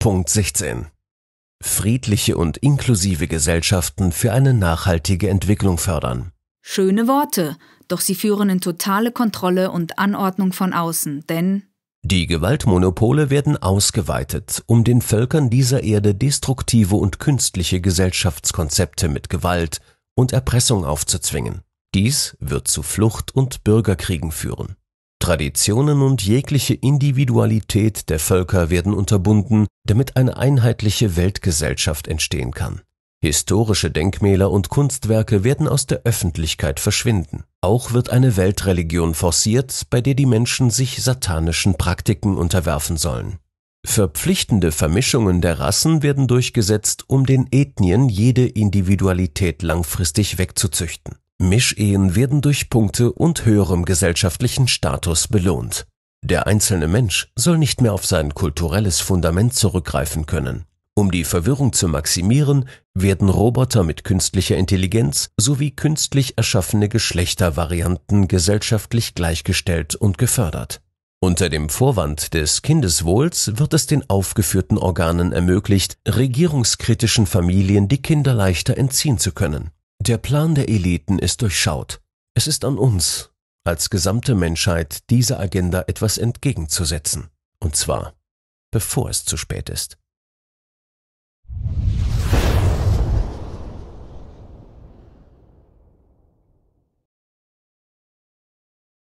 Punkt 16. Friedliche und inklusive Gesellschaften für eine nachhaltige Entwicklung fördern. Schöne Worte, doch sie führen in totale Kontrolle und Anordnung von außen, denn die Gewaltmonopole werden ausgeweitet, um den Völkern dieser Erde destruktive und künstliche Gesellschaftskonzepte mit Gewalt und Erpressung aufzuzwingen. Dies wird zu Flucht und Bürgerkriegen führen. Traditionen und jegliche Individualität der Völker werden unterbunden, damit eine einheitliche Weltgesellschaft entstehen kann. Historische Denkmäler und Kunstwerke werden aus der Öffentlichkeit verschwinden. Auch wird eine Weltreligion forciert, bei der die Menschen sich satanischen Praktiken unterwerfen sollen. Verpflichtende Vermischungen der Rassen werden durchgesetzt, um den Ethnien jede Individualität langfristig wegzuzüchten. Mischehen werden durch Punkte und höherem gesellschaftlichen Status belohnt. Der einzelne Mensch soll nicht mehr auf sein kulturelles Fundament zurückgreifen können. Um die Verwirrung zu maximieren, werden Roboter mit künstlicher Intelligenz sowie künstlich erschaffene Geschlechtervarianten gesellschaftlich gleichgestellt und gefördert. Unter dem Vorwand des Kindeswohls wird es den aufgeführten Organen ermöglicht, regierungskritischen Familien die Kinder leichter entziehen zu können der Plan der Eliten ist durchschaut. Es ist an uns, als gesamte Menschheit, dieser Agenda etwas entgegenzusetzen. Und zwar, bevor es zu spät ist.